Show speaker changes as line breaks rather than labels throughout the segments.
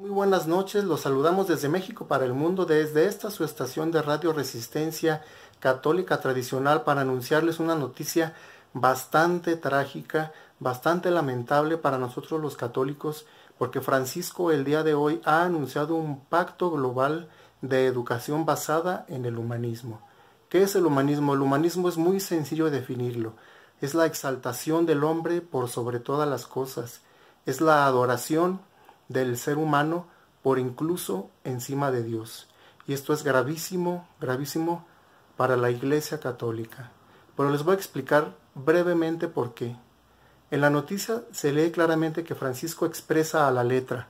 Muy buenas noches, los saludamos desde México para el mundo, desde esta su estación de Radio Resistencia Católica Tradicional para anunciarles una noticia bastante trágica, bastante lamentable para nosotros los católicos, porque Francisco el día de hoy ha anunciado un pacto global de educación basada en el humanismo. ¿Qué es el humanismo? El humanismo es muy sencillo definirlo. Es la exaltación del hombre por sobre todas las cosas. Es la adoración del ser humano por incluso encima de Dios. Y esto es gravísimo, gravísimo para la Iglesia Católica. Pero les voy a explicar brevemente por qué. En la noticia se lee claramente que Francisco expresa a la letra,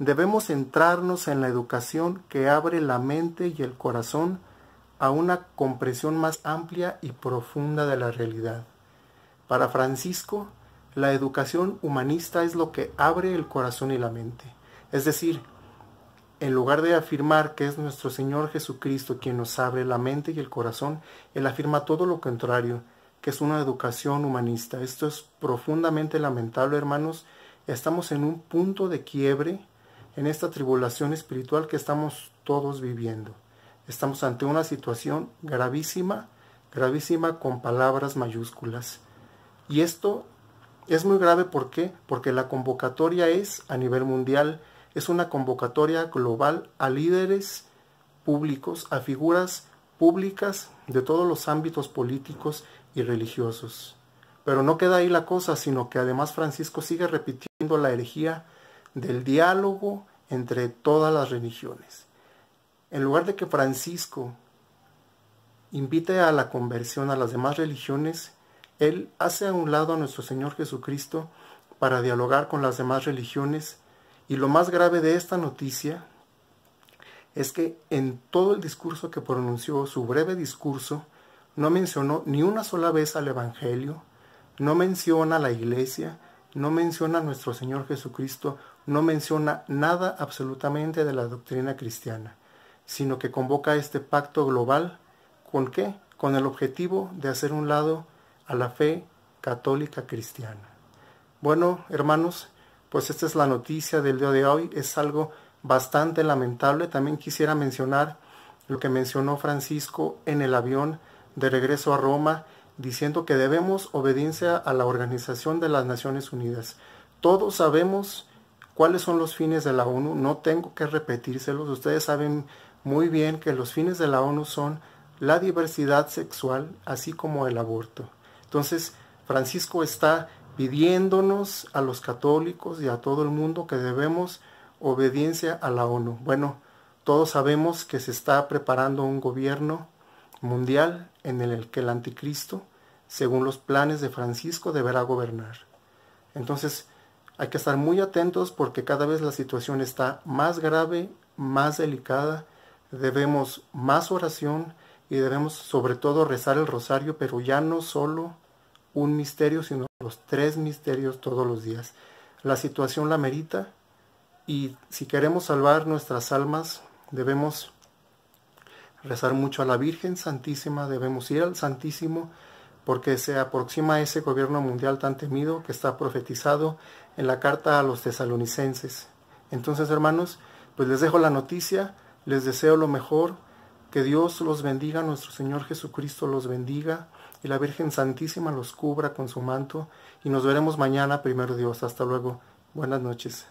debemos centrarnos en la educación que abre la mente y el corazón a una comprensión más amplia y profunda de la realidad. Para Francisco, la educación humanista es lo que abre el corazón y la mente. Es decir, en lugar de afirmar que es nuestro Señor Jesucristo quien nos abre la mente y el corazón, Él afirma todo lo contrario, que es una educación humanista. Esto es profundamente lamentable, hermanos. Estamos en un punto de quiebre en esta tribulación espiritual que estamos todos viviendo. Estamos ante una situación gravísima, gravísima con palabras mayúsculas. Y esto es muy grave, ¿por qué? Porque la convocatoria es a nivel mundial, es una convocatoria global a líderes públicos, a figuras públicas de todos los ámbitos políticos y religiosos. Pero no queda ahí la cosa, sino que además Francisco sigue repitiendo la herejía del diálogo entre todas las religiones. En lugar de que Francisco invite a la conversión a las demás religiones, él hace a un lado a nuestro Señor Jesucristo para dialogar con las demás religiones y lo más grave de esta noticia es que en todo el discurso que pronunció, su breve discurso, no mencionó ni una sola vez al Evangelio, no menciona a la iglesia, no menciona a nuestro Señor Jesucristo, no menciona nada absolutamente de la doctrina cristiana, sino que convoca este pacto global con qué? Con el objetivo de hacer un lado a la fe católica cristiana. Bueno, hermanos, pues esta es la noticia del día de hoy. Es algo bastante lamentable. También quisiera mencionar lo que mencionó Francisco en el avión de regreso a Roma, diciendo que debemos obediencia a la Organización de las Naciones Unidas. Todos sabemos cuáles son los fines de la ONU, no tengo que repetírselos, ustedes saben muy bien que los fines de la ONU son la diversidad sexual, así como el aborto. Entonces, Francisco está pidiéndonos a los católicos y a todo el mundo que debemos obediencia a la ONU. Bueno, todos sabemos que se está preparando un gobierno mundial en el que el anticristo, según los planes de Francisco, deberá gobernar. Entonces, hay que estar muy atentos porque cada vez la situación está más grave, más delicada. Debemos más oración y debemos sobre todo rezar el rosario, pero ya no solo un misterio, sino los tres misterios todos los días. La situación la merita y si queremos salvar nuestras almas debemos rezar mucho a la Virgen Santísima, debemos ir al Santísimo porque se aproxima ese gobierno mundial tan temido que está profetizado en la carta a los tesalonicenses. Entonces, hermanos, pues les dejo la noticia, les deseo lo mejor, que Dios los bendiga, nuestro Señor Jesucristo los bendiga y la Virgen Santísima los cubra con su manto y nos veremos mañana, primero Dios. Hasta luego. Buenas noches.